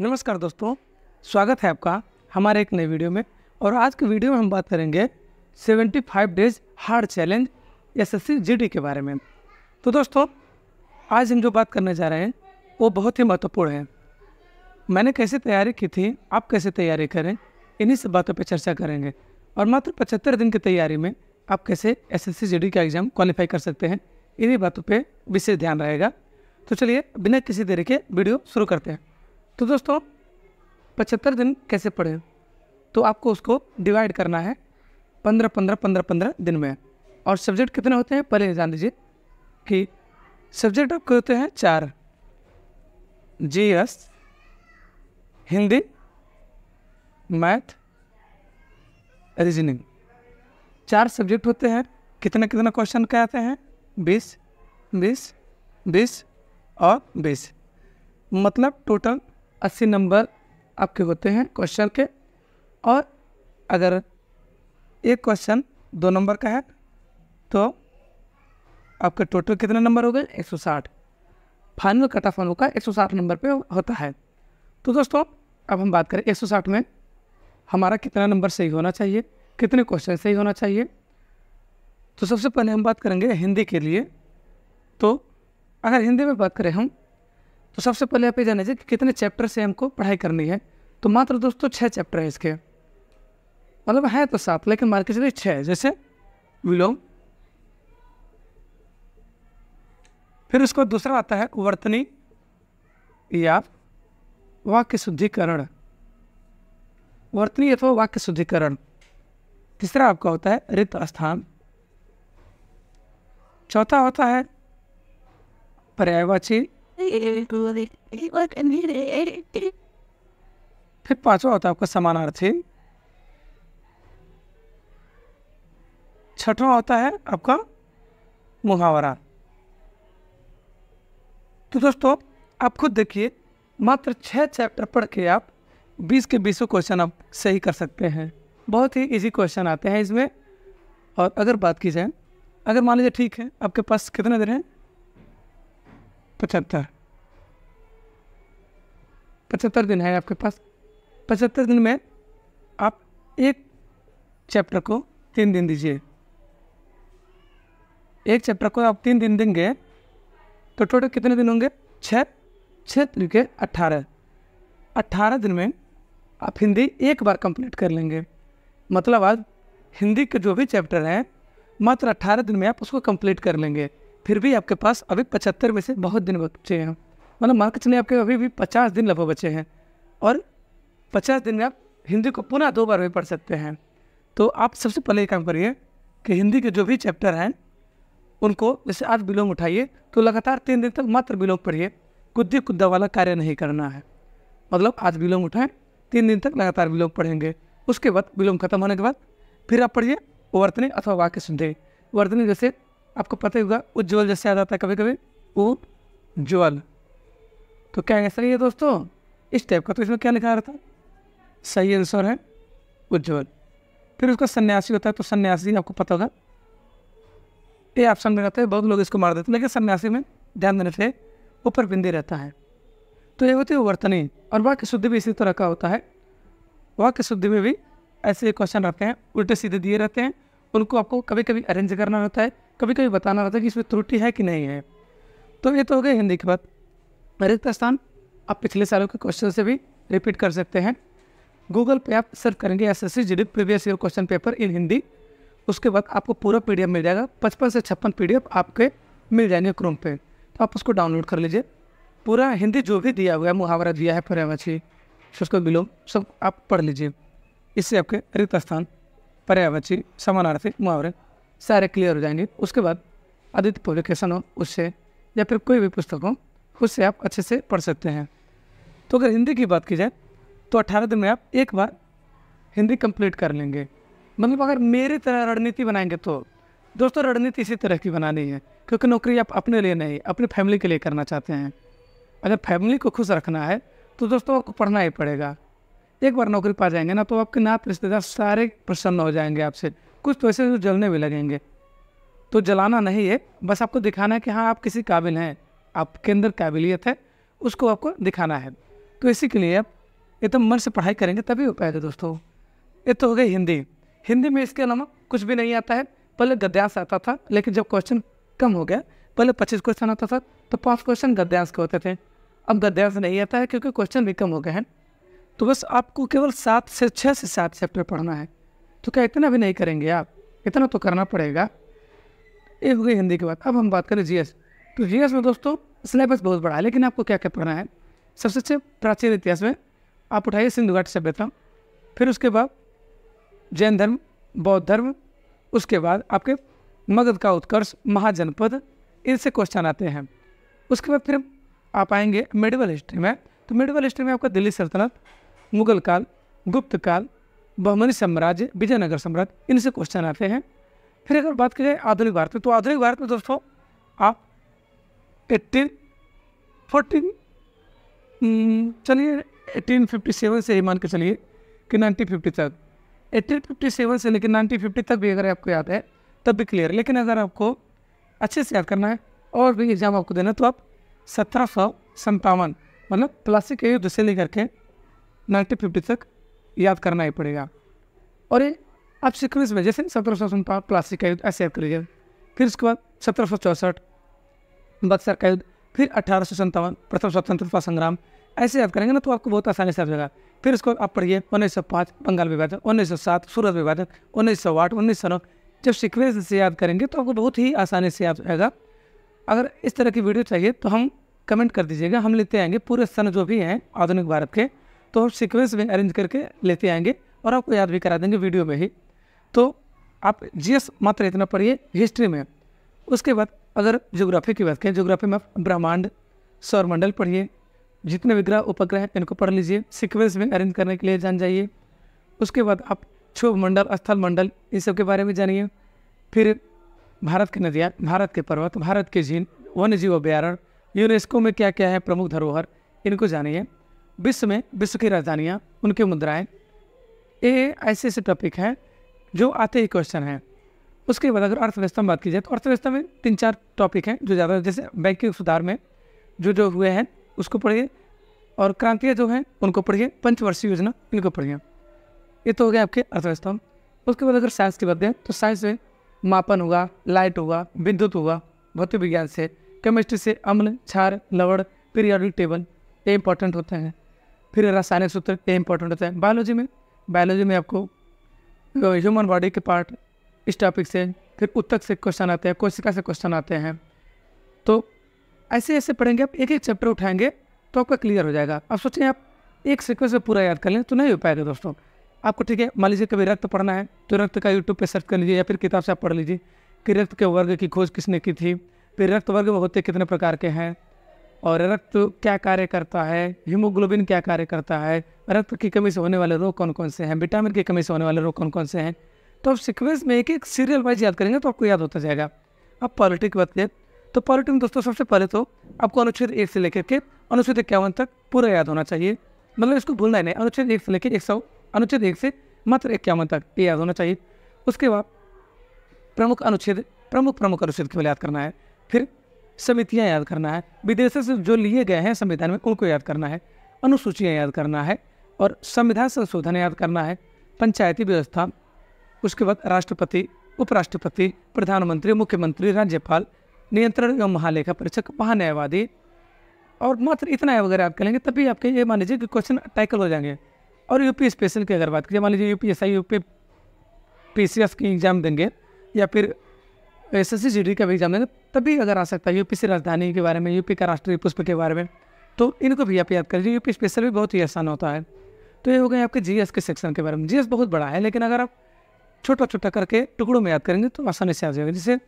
नमस्कार दोस्तों स्वागत है आपका हमारे एक नए वीडियो में और आज के वीडियो में हम बात करेंगे 75 days hard challenge S S के बारे में तो दोस्तों आज हम जो बात करने जा रहे हैं वो बहुत ही महत्वपूर्ण है मैंने कैसे तैयारी की थी आप कैसे तैयारी करें इन्हीं सब बातों पर चर्चा करेंगे और मात्र पचहत्तर दिन की तैयारी में आप कैसे एस एस का एग्ज़ाम क्वालिफाई कर सकते हैं इन्हीं बातों पर विशेष ध्यान रहेगा तो चलिए बिना किसी देरी के वीडियो शुरू करते हैं तो दोस्तों पचहत्तर दिन कैसे पढ़ें तो आपको उसको डिवाइड करना है पंद्रह पंद्रह पंद्रह पंद्रह दिन में और सब्जेक्ट कितने होते हैं पहले जान लीजिए कि सब्जेक्ट आपके होते हैं चार G S Hindi math reasoning चार सब्जेक्ट होते हैं कितना कितना क्वेश्चन के आते हैं बीस बीस बीस और बीस मतलब टोटल अस्सी नंबर आपके होते हैं क्वेश्चन के और अगर एक क्वेश्चन दो नंबर का है तो आपके टोटल कितने नंबर हो गए एक सौ साठ फाइनल कट ऑफ का एक सौ साठ नंबर पे होता है तो दोस्तों अब हम बात करें एक सौ साठ में हमारा कितना नंबर सही होना चाहिए कितने क्वेश्चन सही होना चाहिए तो सबसे पहले हम बात करेंगे हिंदी के लिए तो अगर हिंदी में बात करें हम तो सबसे पहले आप ये जाना चाहिए कि कितने चैप्टर से हमको पढ़ाई करनी है तो मात्र दोस्तों छः चैप्टर है इसके मतलब है तो सात लेकिन मान के चलिए छः जैसे विलोम फिर उसको दूसरा आता है वर्तनी या वाक्य शुद्धिकरण वर्तनी अथवा वाक्य शुद्धिकरण तीसरा आपका होता है रित स्थान चौथा होता है फिर पांचवा होता है आपका समानार्थी छठवा होता है आपका मुहावरा तो दोस्तों आप खुद देखिए मात्र छः चैप्टर पढ़ के आप बीस के बीसों क्वेश्चन आप सही कर सकते हैं बहुत ही इजी क्वेश्चन आते हैं इसमें और अगर बात की जाए अगर मान लीजिए ठीक है आपके पास कितने दिन हैं पचहत्तर पचहत्तर दिन है आपके पास पचहत्तर दिन में आप एक चैप्टर को तीन दिन दीजिए एक चैप्टर को आप तीन दिन देंगे तो टोटल कितने दिन होंगे छः छः तरीके अट्ठारह अट्ठारह दिन में आप हिंदी एक बार कंप्लीट कर लेंगे मतलब आज हिंदी के जो भी चैप्टर हैं मात्र अट्ठारह दिन में आप उसको कंप्लीट कर लेंगे फिर भी आपके पास अभी पचहत्तर में से बहुत दिन बचे हैं मतलब मार्क के चलिए आपके अभी भी पचास दिन लगभग बचे हैं और पचास दिन में आप हिंदी को पुनः दो बार भी पढ़ सकते हैं तो आप सबसे पहले ये काम करिए कि हिंदी के जो भी चैप्टर हैं उनको जैसे आज विलोम उठाइए तो लगातार तीन दिन तक मात्र विलोम पढ़िए कुद्दी कुद्दा वाला कार्य नहीं करना है मतलब आज विलोम उठाएं तीन दिन तक लगातार विलोम पढ़ेंगे उसके बाद विलोम खत्म होने के बाद फिर आप पढ़िए वर्तनी अथवा वाक्य सुनते वर्तनी जैसे आपको पता ही होगा उज्ज्वल जैसे याद आता है कभी कभी उज्ज्वल तो क्या है सही है दोस्तों इस टाइप का तो इसमें क्या लिखा रहा था सही आंसर है उज्ज्वल फिर उसका सन्यासी होता है तो सन्यासी आपको पता होगा ये ऑप्शन में रहता है बहुत लोग इसको मार देते हैं लेकिन सन्यासी में ध्यान देने से ऊपर बिंदी रहता है तो ये होती है वर्तनी और वाक्य शुद्धि भी इसी तरह का होता है वाक्य शुद्धि में भी ऐसे क्वेश्चन रहते हैं उल्टे सीधे दिए रहते हैं उनको आपको कभी कभी अरेंज करना होता है कभी कभी बताना होता है कि इसमें त्रुटि है कि नहीं है तो ये तो हो गया हिंदी की बात रिक्त स्थान आप पिछले सालों के क्वेश्चन से भी रिपीट कर सकते हैं गूगल पे आप सर्च करेंगे S S C previous year question paper in Hindi उसके बाद आपको पूरा पी मिल जाएगा पचपन से छप्पन पी आपके मिल जाएंगे क्रोम पे तो आप उसको डाउनलोड कर लीजिए पूरा हिंदी जो भी दिया हुआ है मुहावरा दिया है फरेमाची उसको विलोम सब आप पढ़ लीजिए इससे आपके रिक्त स्थान पर्यावची समानार्थी मुहावरे सारे क्लियर हो जाएंगे उसके बाद आदित्य पब्लिकेशन हो उससे या फिर कोई भी पुस्तक हो उससे आप अच्छे से पढ़ सकते हैं तो अगर हिंदी की बात की जाए तो अट्ठारह दिन में आप एक बार हिंदी कंप्लीट कर लेंगे मतलब अगर मेरी तरह रणनीति बनाएंगे तो दोस्तों रणनीति इसी तरह की बनानी है क्योंकि नौकरी आप अपने लिए नहीं अपनी फैमिली के लिए करना चाहते हैं अगर फैमिली को खुश रखना है तो दोस्तों आपको पढ़ना ही पड़ेगा एक बार नौकरी पा जाएंगे ना तो आपके नात रिश्तेदार सारे प्रसन्न हो जाएंगे आपसे कुछ तो ऐसे जो जलने भी लगेंगे तो जलाना नहीं है बस आपको दिखाना है कि हाँ आप किसी काबिल हैं आपके अंदर काबिलियत है उसको आपको दिखाना है तो इसी के लिए आप एकदम मन से पढ़ाई करेंगे तभी हो पाएगा दोस्तों ये तो हो गई हिंदी हिंदी में इसके अलावा कुछ भी नहीं आता है पहले गद्यांश आता था लेकिन जब क्वेश्चन कम हो गया पहले पच्चीस क्वेश्चन आता था तो पाँच क्वेश्चन गद्यांश के होते थे अब गद्यांश नहीं आता है क्योंकि क्वेश्चन भी कम हो गए हैं तो बस आपको केवल सात से छः से सात चैप्टर पढ़ना है तो क्या इतना भी नहीं करेंगे आप इतना तो करना पड़ेगा ये हो गई हिंदी की बात अब हम बात करें जी तो जी में दोस्तों सिलेबस बहुत बड़ा है लेकिन आपको क्या क्या पढ़ना है सबसे अच्छे प्राचीन इतिहास में आप उठाइए सिंधु घाट सभ्यता फिर उसके बाद जैन धर्म बौद्ध धर्म उसके बाद आपके मगध का उत्कर्ष महाजनपद इनसे क्वेश्चन आते हैं उसके बाद फिर आप आएंगे मेडिवल हिस्ट्री में तो मेडिवल हिस्ट्री में आपका दिल्ली सल्तनत मुगल काल गुप्त काल बहमनी साम्राज्य विजयनगर साम्राज्य इनसे क्वेश्चन आते हैं फिर अगर बात की जाए आधुनिक भारत में तो आधुनिक भारत में दोस्तों आप एट्टीन हम्म, फोर्टीन चलिए एटीन फिफ्टी सेवन से ही मान के चलिए कि नाइनटीन फिफ्टी तक एटीन फिफ्टी सेवन से लेकर नाइनटीन फिफ्टी तक भी अगर आपको याद है तब भी क्लियर लेकिन अगर आपको अच्छे से याद करना है और भी एग्ज़ाम आपको देना तो आप सत्रह सौ सत्तावन मतलब प्लास्टिक युद्ध से लेकर के नाइनटीन फिफ्टी तक याद करना ही पड़ेगा और ये आप सिक्वेंस में जैसे सत्रह सौ सन्तावन प्लासिक का युद्ध ऐसे याद करिए फिर उसके बाद सत्रह सौ चौंसठ बक्सर का युद्ध फिर अठारह सौ सन्तावन प्रथम स्वतंत्रता संग्राम ऐसे याद करेंगे ना तो आपको बहुत आसानी से आ जाएगा फिर उसको आप पढ़िए उन्नीस सौ पाँच बंगाल विभाजन उन्नीस सौ सात सूरत विभाजन उन्नीस सौ आठ उन्नीस सौ नौ जब सिक्वेंस से याद करेंगे तो आपको बहुत ही आसानी से याद आएगा अगर इस तरह की वीडियो चाहिए तो हम कमेंट कर दीजिएगा हम लेते आएंगे पूरे सन जो भी हैं आधुनिक भारत के तो हम सिक्वेंस में अरेंज करके लेते आएंगे और आपको याद भी करा देंगे वीडियो में ही तो आप जी मात्र इतना पढ़िए हिस्ट्री में उसके बाद अगर ज्योग्राफी की बात करें ज्योग्राफी में आप ब्रह्मांड सौरमंडल पढ़िए जितने विग्रह उपग्रह हैं इनको पढ़ लीजिए सिक्वेंस में अरेंज करने के लिए जान जाइए उसके बाद आप क्षोभ मंडल स्थल मंडल इन सब के बारे में जानिए फिर भारत की नदियाँ भारत के पर्वत भारत के झील वन्य जीव अभ्यारण्य यूनेस्को में क्या क्या है प्रमुख धरोहर इनको जानिए विश्व में विश्व की राजधानियाँ उनकी मुद्राएँ ये ऐसे ऐसे टॉपिक हैं जो आते ही क्वेश्चन हैं उसके बाद अगर अर्थव्यवस्था में बात की जाए तो अर्थव्यवस्था में तीन चार टॉपिक हैं जो ज़्यादा जैसे बैंकिंग सुधार में जो जो हुए हैं उसको पढ़िए और क्रांतियाँ जो हैं उनको पढ़िए पंचवर्षीय योजना इनको पढ़िए ये तो हो गया आपके अर्थव्यवस्था में उसके बाद अगर साइंस की बात करें तो साइंस में मापन हुआ लाइट हुआ विद्युत हुआ भौतिक विज्ञान से केमिस्ट्री से अम्ल क्षार लवड़ पीरियडिक टेबल ये इंपॉर्टेंट होते हैं फिर रासायनिक सूत्र ये इंपॉर्टेंट होता है बायोलॉजी में बायोलॉजी में आपको ह्यूमन बॉडी के पार्ट इस टॉपिक से फिर उत्तक से क्वेश्चन आते हैं कोशिका से क्वेश्चन आते हैं तो ऐसे ऐसे पढ़ेंगे आप एक एक चैप्टर उठाएंगे तो आपका क्लियर हो जाएगा आप सोचें आप एक सिक्वेंस में पूरा याद कर लें तो नहीं हो पाएगा दोस्तों आपको ठीक है मान लीजिए कभी रक्त पढ़ना है तो रक्त का यूट्यूब पर सर्च कर लीजिए या फिर किताब से आप पढ़ लीजिए कि रक्त के वर्ग की खोज किसने की थी फिर रक्त वर्ग होते कितने प्रकार के हैं और रक्त क्या कार्य करता है हीमोग्लोबिन क्या कार्य करता है रक्त की कमी से होने वाले रोग कौन कौन से हैं विटामिन की कमी से होने वाले रोग कौन कौन से हैं तो आप सिक्वेंस में एक एक सीरियल वाइज याद करेंगे तो आपको याद होता जाएगा अब पॉलिटी की बात करें तो पॉलिटी में दोस्तों सबसे पहले तो आपको अनुच्छेद एक से लेकर के अनुच्छेद इक्यावन तक पूरा याद होना चाहिए मतलब इसको भूलना ही नहीं अनुच्छेद एक से लेकर एक सौ अनुच्छेद एक से मात्र इक्यावन तक ये याद होना चाहिए उसके बाद प्रमुख अनुच्छेद प्रमुख प्रमुख अनुच्छेद के लिए याद करना है फिर समितियाँ याद करना है विदेशों से जो लिए गए हैं संविधान में उनको याद करना है अनुसूचियाँ याद करना है और संविधान संशोधन याद करना है पंचायती व्यवस्था उसके बाद राष्ट्रपति उपराष्ट्रपति प्रधानमंत्री मुख्यमंत्री राज्यपाल नियंत्रण एवं महालेखा परीक्षक महान्यायवादी और मात्र इतना वगैरह आप करेंगे तभी आपके ये मान लीजिए कि क्वेश्चन टैकल हो जाएंगे और यूपी स्पेशल की अगर बात करिए मान लीजिए पी सी एस की एग्ज़ाम देंगे या फिर एस एस सी डी का भी एग्जाम देंगे तभी अगर आ सकता है यूपी सी राजधानी के बारे में यूपी का राष्ट्रीय पुष्प के बारे में तो इनको भी आप याद करिए यूपी स्पेशल भी बहुत ही आसान होता है तो ये हो गए आपके जीएस के सेक्शन के बारे में जीएस बहुत बड़ा है लेकिन अगर आप छोटा छोटा करके टुकड़ों में याद करेंगे तो आसानी से आ जाएगा जैसे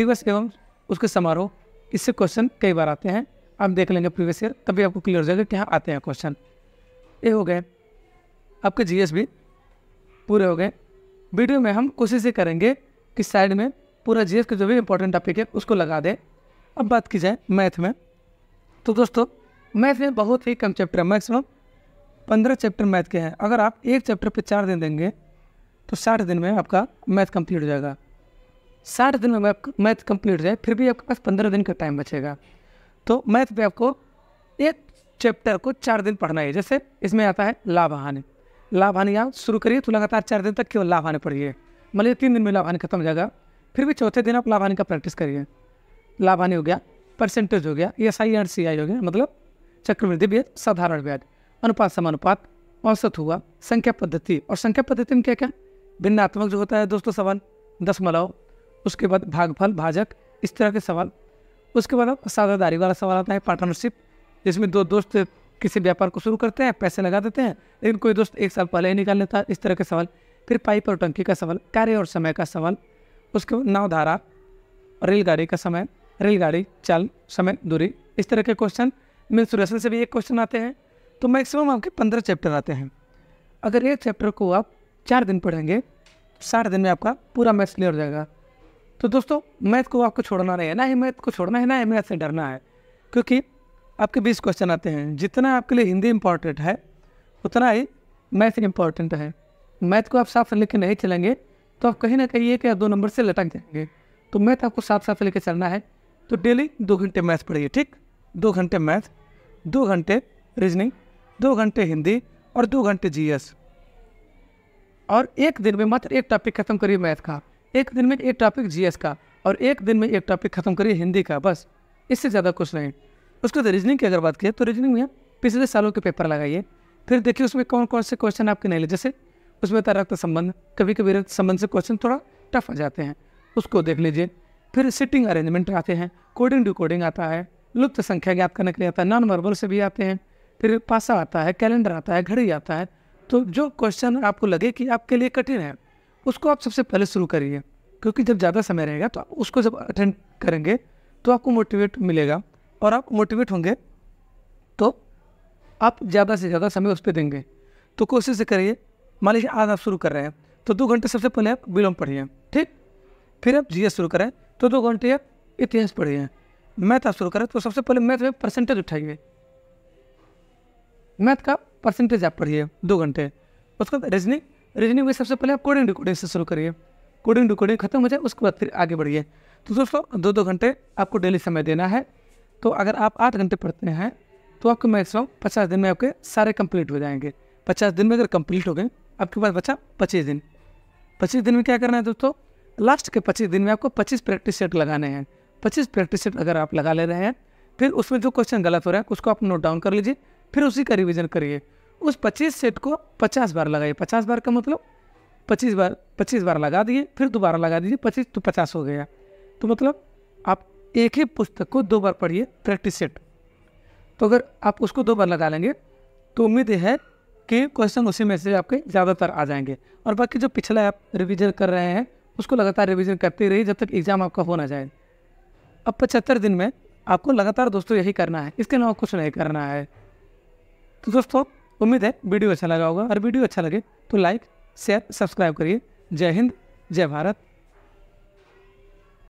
दिवस एवं उसके समारोह इससे क्वेश्चन कई बार आते हैं आप देख लेंगे प्रीवियस ईयर तभी आपको क्लियर हो जाएगा कि हाँ आते हैं क्वेश्चन ये हो गए आपके जीएस भी पूरे हो गए वीडियो में हम कोशिश ये करेंगे कि साइड में पूरा जीएस का जो भी इंपॉर्टेंट टॉपिक है उसको लगा दें अब बात की जाए मैथ में तो दोस्तों मैथ में बहुत ही कम चैप्टर है मैक्सिमम पंद्रह चैप्टर मैथ के हैं अगर आप एक चैप्टर पर चार दिन देंगे तो साठ दिन में आपका मैथ कंप्लीट हो जाएगा साठ दिन में मैथ कंप्लीट हो जाए फिर भी आपके पास पंद्रह दिन का टाइम बचेगा तो मैथ पे आपको एक चैप्टर को चार दिन पढ़ना है जैसे इसमें आता है लाभ हानि लाभ हानि आप शुरू करिए तो लगातार चार दिन तक केवल लाभ हानि पढ़िए मान मतलब लीजिए तीन दिन में लाभ हानि खत्म हो जाएगा फिर भी चौथे दिन आप लाभानी का प्रैक्टिस करिए लाभानी हो गया परसेंटेज हो गया एस आई एंड सी आई हो गया मतलब चक्रवृद्धि ब्याज साधारण ब्याज अनुपात समानुपात औसत हुआ संख्या पद्धति और संख्या पद्धति में क्या क्या भिन्नात्मक जो होता है दोस्तों सवाल दशमलव उसके बाद भागफल भाजक इस तरह के सवाल उसके बाद अब साझेदारी वाला सवाल आता है पार्टनरशिप जिसमें दो दोस्त किसी व्यापार को शुरू करते हैं पैसे लगा देते हैं लेकिन कोई दोस्त एक साल पहले ही निकाल लेता है इस तरह के सवाल फिर पाइप और टंकी का सवाल कार्य और समय का सवाल उसके नाव धारा रेलगाड़ी का समय रेलगाड़ी चाल समय दूरी इस तरह के क्वेश्चन मिनसुरेशन से भी एक क्वेश्चन आते हैं तो मैक्सिमम आपके पंद्रह चैप्टर आते हैं अगर एक चैप्टर को आप चार दिन पढ़ेंगे साठ दिन में आपका पूरा मैथ्स क्लियर हो जाएगा तो दोस्तों मैथ को आपको छोड़ना नहीं है ना ही मैथ को छोड़ना है ना ही मैथ से डरना है क्योंकि आपके बीस क्वेश्चन आते हैं जितना आपके लिए हिंदी इंपॉर्टेंट है उतना ही मैथ इम्पॉर्टेंट है मैथ को आप साफ लेके नहीं चलेंगे तो आप कहीं ना कहीं एक या दो नंबर से लटक जाएंगे तो मैथ तो आपको साथ साथ लेकर चलना है तो डेली दो घंटे मैथ पढ़िए ठीक दो घंटे मैथ दो घंटे रीजनिंग दो घंटे हिंदी और दो घंटे जी और एक दिन में मात्र एक टॉपिक खत्म करिए मैथ का एक दिन में एक टॉपिक जी का और एक दिन में एक टॉपिक खत्म करिए हिंदी का बस इससे ज़्यादा कुछ नहीं उसके बाद रीजनिंग की अगर बात करें तो रीजनिंग में पिछले सालों के पेपर लगाइए फिर देखिए उसमें कौन कौन से क्वेश्चन आपके नहीं ले जैसे उसमें था रक्त संबंध कभी कभी रक्त संबंध से क्वेश्चन थोड़ा टफ आ जाते हैं उसको देख लीजिए फिर सिटिंग अरेंजमेंट आते हैं कोडिंग डिकोडिंग आता है लुप्त संख्या ज्ञात करने के लिए आता है नॉन वर्बल से भी आते हैं फिर पासा आता है कैलेंडर आता है घड़ी आता है तो जो क्वेश्चन आपको लगे कि आपके लिए कठिन है उसको आप सबसे पहले शुरू करिए क्योंकि जब ज़्यादा समय रहेगा तो आप उसको जब अटेंड करेंगे तो आपको मोटिवेट मिलेगा और आप मोटिवेट होंगे तो आप ज़्यादा से ज़्यादा समय उस पर देंगे तो कोशिश करिए मान लीजिए आज आप शुरू कर रहे हैं तो दो घंटे सबसे पहले आप विलोम पढ़िए ठीक फिर आप जी शुरू करें तो दो घंटे आप इतिहास पढ़िए मैथ आप शुरू करें तो सबसे पहले मैथ में परसेंटेज उठाइए मैथ का परसेंटेज आप पढ़िए दो घंटे उसके बाद रीजनिंग रीजनिंग में सबसे पहले आप कोडिंग डिकोडिंग से शुरू करिए कोडिंग डिकोडिंग खत्म हो जाए उसके बाद फिर आगे बढ़िए तो दोस्तों दो दो घंटे आपको डेली समय देना है तो अगर आप आठ घंटे पढ़ते हैं तो आपको मैक्सिमम पचास दिन में आपके सारे कंप्लीट हो जाएंगे पचास दिन में अगर कंप्लीट हो गए आपके पास बचा पच्चीस दिन पच्चीस दिन में क्या करना है दोस्तों लास्ट के पच्चीस दिन में आपको पच्चीस प्रैक्टिस सेट लगाने हैं पच्चीस प्रैक्टिस सेट अगर आप लगा ले रहे हैं फिर उसमें जो क्वेश्चन गलत हो रहा है उसको आप नोट डाउन कर लीजिए फिर उसी का रिविजन करिए उस पच्चीस सेट को पचास बार लगाइए पचास बार का मतलब पच्चीस बार पच्चीस बार लगा दिए फिर दोबारा लगा दीजिए पच्चीस तो पचास हो गया तो मतलब आप एक ही पुस्तक को दो बार पढ़िए प्रैक्टिस सेट तो अगर आप उसको दो बार लगा लेंगे तो उम्मीद है के क्वेश्चन उसी में से आपके ज़्यादातर आ जाएंगे और बाकी जो पिछला आप रिविजन कर रहे हैं उसको लगातार रिविजन करते रहिए जब तक एग्ज़ाम आपका हो ना जाए अब पचहत्तर दिन में आपको लगातार दोस्तों यही करना है इसके अलावा कुछ नहीं करना है तो दोस्तों उम्मीद है वीडियो अच्छा लगा होगा और वीडियो अच्छा लगे तो लाइक शेयर सब्सक्राइब करिए जय हिंद जय भारत